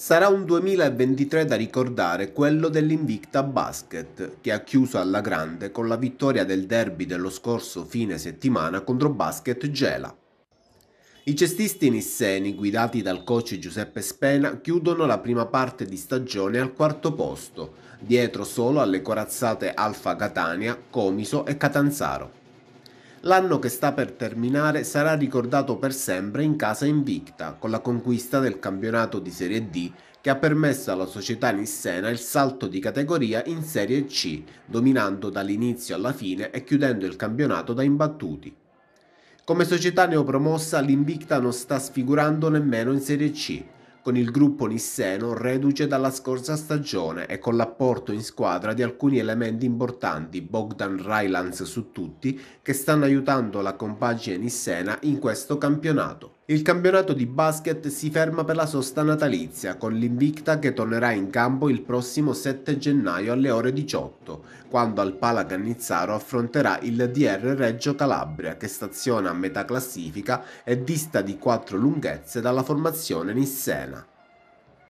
Sarà un 2023 da ricordare quello dell'Invicta Basket, che ha chiuso alla grande con la vittoria del derby dello scorso fine settimana contro Basket Gela. I cestisti nisseni, guidati dal coach Giuseppe Spena, chiudono la prima parte di stagione al quarto posto, dietro solo alle corazzate Alfa Catania, Comiso e Catanzaro. L'anno che sta per terminare sarà ricordato per sempre in casa invicta, con la conquista del campionato di Serie D che ha permesso alla società nissena il salto di categoria in Serie C, dominando dall'inizio alla fine e chiudendo il campionato da imbattuti. Come società neopromossa l'Invicta non sta sfigurando nemmeno in Serie C, con il gruppo nisseno reduce dalla scorsa stagione e con l'apporto in squadra di alcuni elementi importanti, Bogdan Rylance su tutti, che stanno aiutando la compagine nissena in questo campionato. Il campionato di basket si ferma per la sosta natalizia con l'Invicta che tornerà in campo il prossimo 7 gennaio alle ore 18, quando al Pala Cannizzaro affronterà il DR Reggio Calabria che staziona a metà classifica e dista di 4 lunghezze dalla formazione Nissena.